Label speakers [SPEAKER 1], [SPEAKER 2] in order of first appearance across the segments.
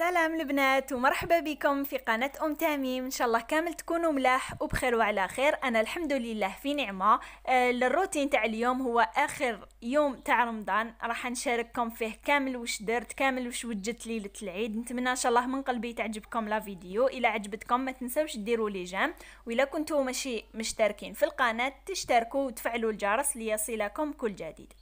[SPEAKER 1] السلام البنات ومرحبا بكم في قناة أم تاميم إن شاء الله كامل تكونوا ملاح وبخير وعلى خير أنا الحمد لله في نعمة آه، الروتين تاع اليوم هو آخر يوم تاع رمضان راح نشارككم فيه كامل وش درت كامل وش وجدت ليلة العيد نتمنى إن شاء الله من قلبي تعجبكم لا فيديو إلى عجبتكم ما تنسوش ديروا لي جام وإلا كنتوا ماشي مشتركين في القناة تشتركوا وتفعلوا الجرس ليصلكم كل جديد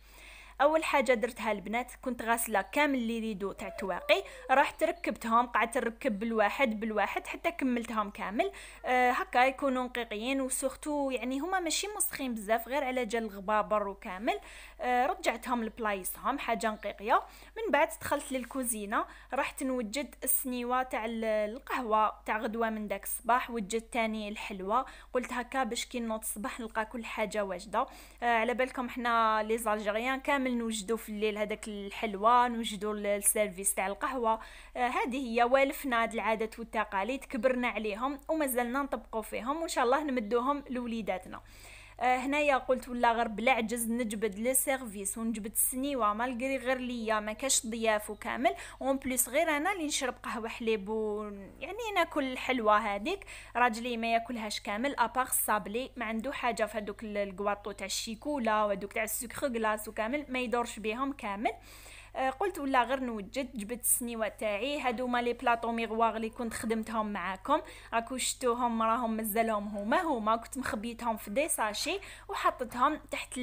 [SPEAKER 1] اول حاجه درتها البنات كنت غاسله كامل لي ريدو تاع التواقي رحت ركبتهم قعدت نركب بالواحد بالواحد حتى كملتهم كامل أه هكا يكونوا نقيقيين وسورتو يعني هما ماشي مسخين بزاف غير على جال الغبابر وكامل أه رجعتهم لبلايصهم حاجه نقيقيه من بعد دخلت للكوزينه رحت نوجد السنيوه تاع القهوه تاع غدوه من داك الصباح وجدت تاني الحلوى قلت هكا باش كي نوض الصباح نلقى كل حاجه واجده أه على بالكم حنا لي زالجيريان كامل كامل نوجدو في الليل هذاك الحلوى نوجدو السيرفيس تاع القهوه آه، هذه هي والفنا هاد العادات والتقاليد كبرنا عليهم ومازلنا نطبقو فيهم وان شاء الله نمدوهم لوليداتنا آه، هنايا قلت ولا غير بلا عجز نجبد لي سيرفيس ونجبد السنيوه مالغري غير ليا ما كاش ضياف وكامل اون بليس غير انا اللي نشرب قهوه حليب و... يعني ناكل الحلوه هذيك راجلي ما ياكلهاش كامل ابار صابلي ما عنده حاجه في هذوك الكواطو تاع الشيكولا وهذوك تاع السكر كلاص وكامل ما يدورش بهم كامل آه آه، قلت ولا غير نوجد جبت السنيوه تاعي هادو لي بلاطو ميغوار لي كنت خدمتهم معاكم راكو شتوهم راهم مزالهم هما هما كنت مخبيتهم في دي ساشي وحطتهم تحت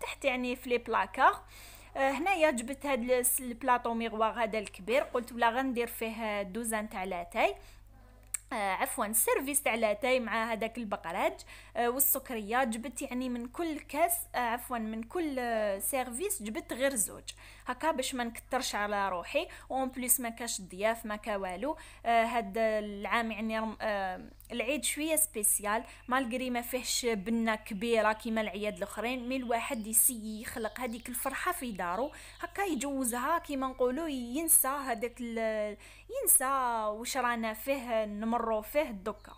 [SPEAKER 1] تحت يعني في لي بلاكار آه، هنايا جبت هاد البلاطو ميغوار هذا الكبير قلت ولا غندير فيه دوزان تاع لاتاي آه عفوا سيرفيس تاع لاتاي مع هذاك البقرات آه والسكريات جبت يعني من كل كاس آه عفوا من كل آه سيرفيس جبت غير زوج هكا باش ما نكثرش على روحي اون بليس ما كاش ضياف ما كا والو آه هاد العام يعني آه العيد شويه سبيسيال مالغري ما فيهش بنه كبيره كيما العياد الاخرين مي الواحد يسي يخلق هذيك الفرحه في دارو هكا يجوزها كيما نقولوا ينسى هذاك ينسى واش رانا فيه نمرو فيه دوكا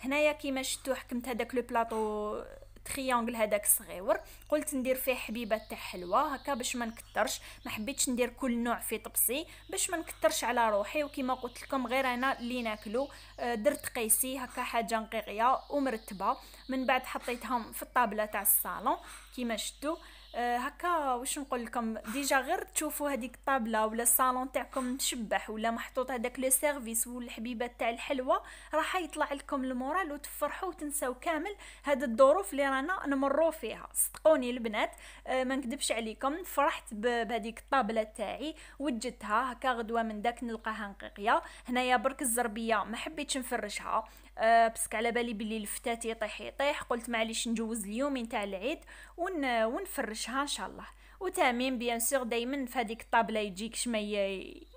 [SPEAKER 1] هنايا كيما شفتو حكمت هذاك لو بلاطو التريانغل هذاك الصغيور قلت ندير فيه حبيبه تاع حلوه هكا باش ما نكثرش ما حبيتش ندير كل نوع في طبسي باش ما نكثرش على روحي وكما قلت لكم غير انا اللي ناكلو آه، درت قيسي هكا حاجه نقيقيه ومرتبه من بعد حطيتهم في الطابله تاع الصالون كيما شفتوا آه، هكا واش نقول لكم ديجا غير تشوفوا هذيك الطابله ولا الصالون تاعكم مشبح ولا محطوط هذاك لو سيرفيس والحبيبه تاع الحلوى راح يطلع لكم المورال وتفرحوا وتنساو كامل هاد الظروف اللي رانا نمروا فيها صدقوني البنات آه، ما نكذبش عليكم فرحت بهذيك الطابله تاعي وجدتها هكا غدوه من داك نلقاها نقيقيه هنايا برك الزربيه ما حبيتش نفرشها آه، بسك على بالي بلي الفتات يطيح يطيح قلت معليش نجوز اليوم نتاع العيد ون ونفرشها ان شاء الله وتامين بيان سور دايما فهاديك الطابله يجيك شما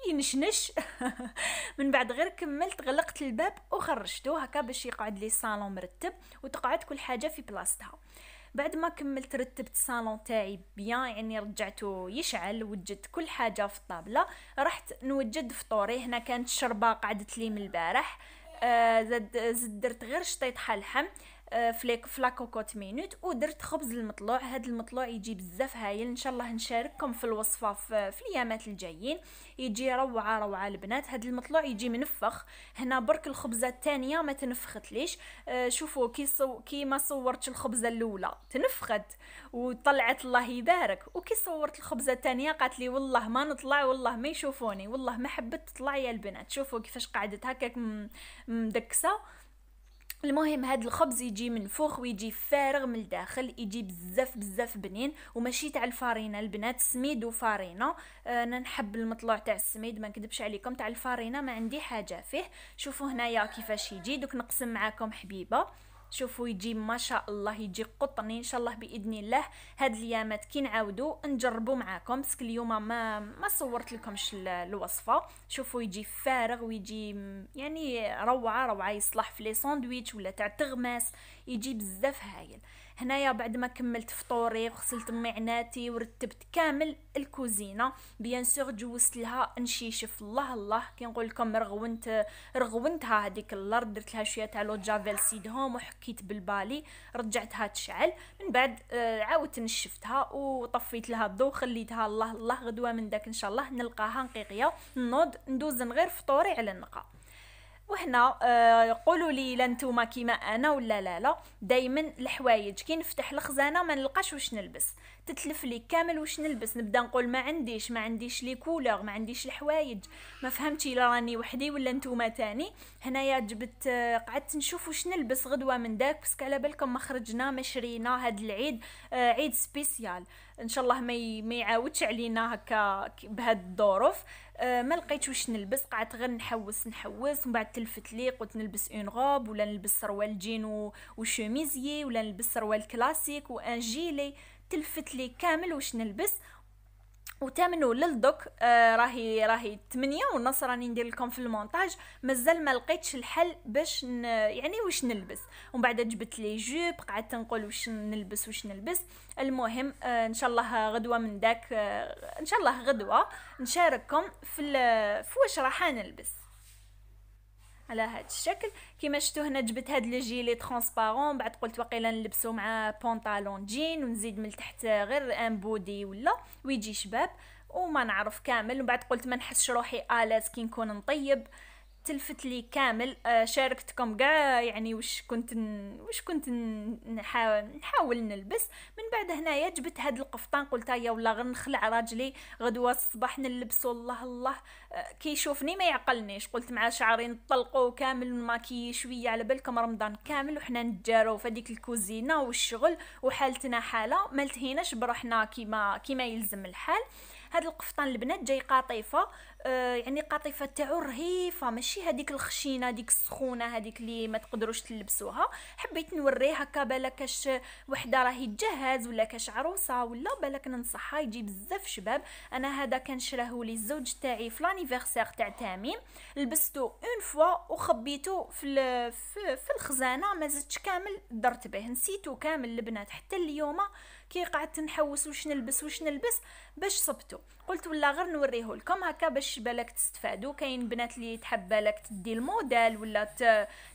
[SPEAKER 1] ينشنش من بعد غير كملت غلقت الباب وخرجته هكا باش يقعد لي صالون مرتب وتقعد كل حاجه في بلاصتها بعد ما كملت رتبت الصالون تاعي بيان يعني رجعته يشعل وجدت كل حاجه في الطابله رحت نوجد فطوري هنا كانت الشربه قعدت لي من البارح آه، زد زد درت غير شطيط حال الحم آه، فليك فلاكوكوت مينوت ودرت خبز المطلوع هذا المطلوع يجي بزاف هايل ان شاء الله نشارككم في الوصفه في, في الايامات الجايين يجي روعه روعه البنات هذا المطلوع يجي منفخ هنا برك الخبزه الثانيه ما تنفختليش آه، شوفوا كي صو كي ما صورت الخبزه الاولى تنفخت وطلعت الله يبارك وكي صورت الخبزه الثانيه قالت لي والله ما نطلع والله ما يشوفوني والله ما حبت تطلع يا البنات شوفوا كيفاش قعدت هكاك مدكسه المهم هاد الخبز يجي منفوخ ويجي فارغ من الداخل يجي بزاف بزاف بنين وماشي تاع الفارينه البنات سميد وفارينه آه، انا نحب المطلوع تاع السميد ما نكذبش عليكم تاع الفارينه ما عندي حاجه فيه شوفوا هنايا كيفاش يجي دوك نقسم معاكم حبيبه تشوفوا يجي ما شاء الله يجي قطني ان شاء الله باذن الله هاد اليامات كي نعاودو نجربو معاكم باسكو اليوم ما ما صورت لكمش الوصفه شوفوا يجي فارغ ويجي يعني روعه روعه يصلح في لي ساندويتش ولا تاع تغماس يجي بزاف هايل هنايا بعد ما كملت فطوري وغسلت معناتي ورتبت كامل الكوزينه بيان سور جوزت لها نشيشف الله الله نقول لكم رغونت رغونتها هذيك الارض درت لها شويه تاع لو جافيل سيدهم وحكيت بالبالي رجعتها تشعل من بعد آه، عاودت نشفتها وطفيت لها الضو خليتها الله الله غدوه من داك ان شاء الله نلقاها نقيقيه نوض ندوز نغير فطوري على النقا وهنا آه قولوا لي لا نتوما كيما انا ولا لا لا دائما الحوايج كي نفتح الخزانه ما نلقاش واش نلبس تتلف لي كامل واش نلبس نبدا نقول ما عنديش ما عنديش لي كولور ما عنديش الحوايج ما فهمتي لا راني وحدي ولا نتوما تاني هنايا جبت آه، قعدت نشوف واش نلبس غدوه من داك بس على بالكم ما خرجنا ما شرينا هاد العيد آه عيد سبيسيال ان شاء الله ما يعاودش علينا هكا بهاد الظروف أه ما لقيت واش نلبس قعدت غير نحوس نحوس من بعد تلفت لي قلت نلبس اون غوب ولا نلبس سروال جين وشوميزي ولا نلبس سروال كلاسيك وان جيلي تلفت لي كامل واش نلبس وتمنو للدوك آه راهي راهي 8 ونص راني ندير لكم في المونتاج مازال ما لقيتش الحل باش ن... يعني واش نلبس ومن بعد جبت لي جوب قعدت نقول واش نلبس واش نلبس المهم آه ان شاء الله غدوه من داك آه ان شاء الله غدوه نشارككم في ال... في واش راح نلبس على هذا الشكل كيما شفتوا هنا جبت هاد لي جيلي ترونسبارون بعد قلت واقيلا نلبسو مع بونطالون جين ونزيد من تحت غير ان بودي ولا ويجي شباب وما نعرف كامل ومن بعد قلت ما نحسش روحي الاز كي نكون نطيب تلفت لي كامل آه، شاركتكم كاع يعني واش كنت ن... واش كنت نحاول نحاول نلبس من بعد هنايا جبت هاد القفطان قلت يا ولا غير نخلع راجلي غدوه الصباح نلبسو الله الله آه، كي يشوفني ما يعقلنيش قلت مع شعري نطلقو كامل نماكي شويه على بالكم رمضان كامل وحنا نتجارو في هذيك الكوزينه والشغل وحالتنا حاله ما التهيناش بروحنا كيما كيما يلزم الحال هاد القفطان البنات جاي قاطيفه آه، يعني قطيفه تاعو رهيفه ماشي هذيك الخشينه هذيك السخونه هذيك اللي ما تقدروش تلبسوها حبيت نوريه هكا بالك كاش وحده راهي تجهز ولا كاش عروسه ولا بالك ننصحها يجي بزاف شباب انا هذا كان شراه لي الزوج تاعي في لانيفرسير تاع تاميم لبستو اون فوا وخبيته في, في في الخزانه ما زدتش كامل درت به نسيتو كامل البنات حتى اليوم كي قعدت نحوس واش نلبس واش نلبس باش صبتو قلت ولا غير نوريه لكم هكا باش بالك تستفادوا كاين بنات اللي تحب بالك تدي الموديل ولا ت...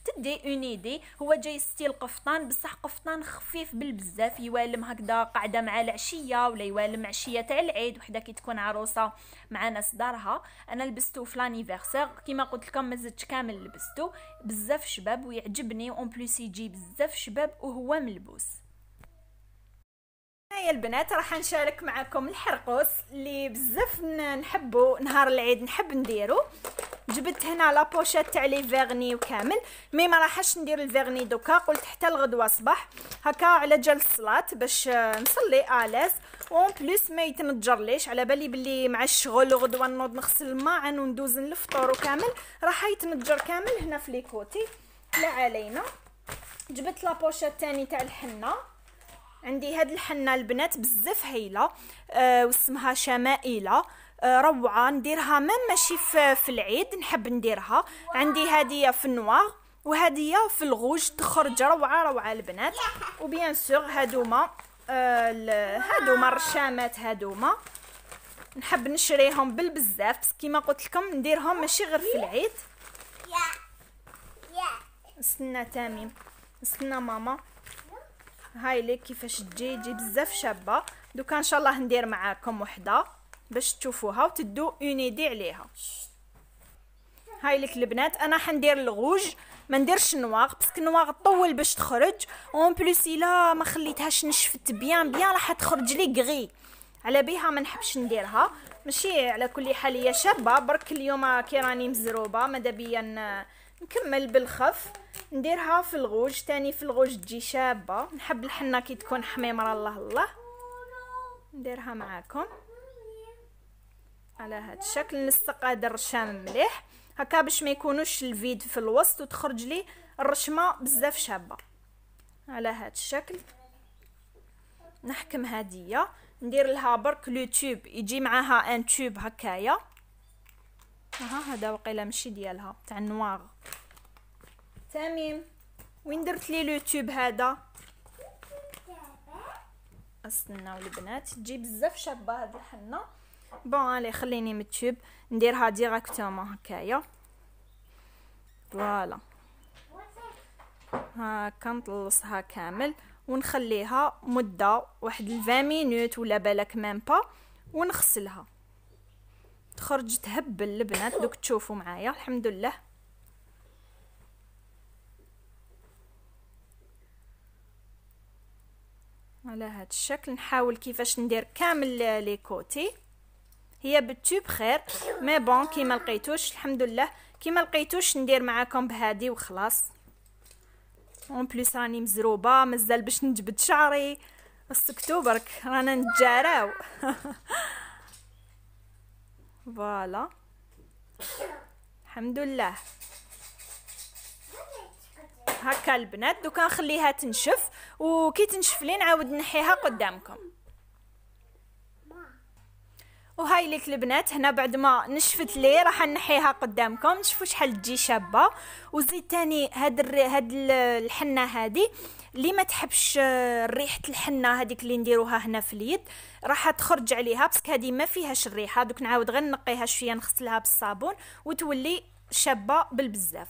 [SPEAKER 1] تدي اون ايدي هو جاي ستيل قفطان بصح قفطان خفيف بالبزاف يوالم هكذا قاعده مع العشيه ولا يوالم عشيه تاع العيد وحده كي تكون عروسه مع ناس دارها انا لبستو في لانيفرسير كيما قلت لكم ما زدتش كامل لبستو بزاف شباب ويعجبني اون بليس يجي بزاف شباب وهو ملبوس يا البنات راح نشارك معكم الحرقوس اللي بزاف نحبو نهار العيد نحب نديرو جبت هنا لابوشات تاع لي فيغني وكامل مي ما راحش ندير الفيغني دوكا قلت حتى الغدوه صباح هكا على جال الصلاه باش نصلي اليس اون بليس ما يتنجرليش على بالي بلي مع الشغل غدوه نوض نغسل الماعن وندوز للفطور وكامل راح يتنجر كامل هنا في لي كوتي لا علينا جبت لابوشات تاني تاع الحنه عندي هاد الحنه البنات بزاف هايله أه واسمها شمائله آه، روعه نديرها مام ماشي في, العيد نحب نديرها عندي هاديه في النوار وهاديه في الغوج تخرج روعه روعه البنات وبيان سور هادوما آه، هادوما الرشامات هادوما نحب نشريهم بالبزاف بس كيما قلت لكم نديرهم ماشي غير في العيد نستنى تاميم نستنى ماما هاي لي كيفاش تجي تجي بزاف شابه دوكا ان شاء الله ندير معاكم وحده باش تشوفوها وتدو اونيدي عليها هاي لك البنات انا حندير الغوج ما نديرش النواغ باسكو النواغ طول باش تخرج اون بلوس الا ما خليتهاش نشفت بيان بيان راح تخرج لي غري على بيها ما نحبش نديرها ماشي على كل حال هي شابه برك اليوم كي راني مزروبه ماذا بيا نكمل بالخف نديرها في الغوج تاني في الغوج تجي شابه نحب الحنه كي تكون حميمره الله الله نديرها معاكم على هذا الشكل نلصق هذا الرشام مليح هكا باش ما يكونوش الفيد في الوسط وتخرج لي الرشمه بزاف شابه على هذا الشكل نحكم هديه ندير لها برك لو تيوب يجي معاها ان تيوب هكايا ها هذا وقيلا ماشي ديالها تاع النواغ تميم وين درت لي لو تيوب هذا استناو البنات تجي بزاف شابه هاد الحنه بون علي خليني من نديرها ديريكتومون هكايا فوالا هاكا نطلصها كامل ونخليها مده واحد 20 مينوت ولا بالك ميم با ونغسلها تخرج تهبل البنات دوك تشوفوا معايا الحمد لله على هذا الشكل نحاول كيفاش ندير كامل لي كوتي هي بالتوب خير مي بون كيما لقيتوش الحمد لله كيما لقيتوش ندير معاكم بهادي وخلاص اون بليس راني مزروبه مازال باش نجبد شعري سكتوا برك رانا نتجاراو فوالا الحمد لله هكا البنات دوكا نخليها تنشف وكي تنشف لي نعاود نحيها قدامكم وهاي ليك البنات هنا بعد ما نشفت لي راح نحيها قدامكم نشوفوا شحال تجي شابه وزيد تاني هاد الري... هاد الحنه هادي اللي ما تحبش آه، ريحه الحنه هذيك اللي نديروها هنا في اليد راح تخرج عليها باسكو هادي ما فيهاش الريحه دوك نعاود غير نقيها شويه نغسلها بالصابون وتولي شابه بالبزاف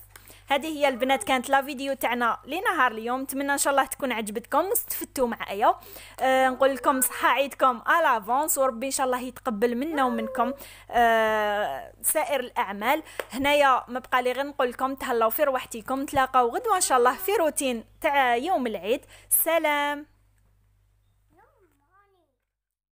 [SPEAKER 1] هذه هي البنات كانت لا فيديو تاعنا لنهار اليوم نتمنى ان شاء الله تكون عجبتكم واستفدتوا معايا آه نقول لكم صحه عيدكم الافونس وربي ان شاء الله يتقبل منا ومنكم آه سائر الاعمال هنايا ما بقى لي غير نقول لكم تهلاو في روحتكم نتلاقاو غدوه ان شاء الله في روتين تاع يوم العيد سلام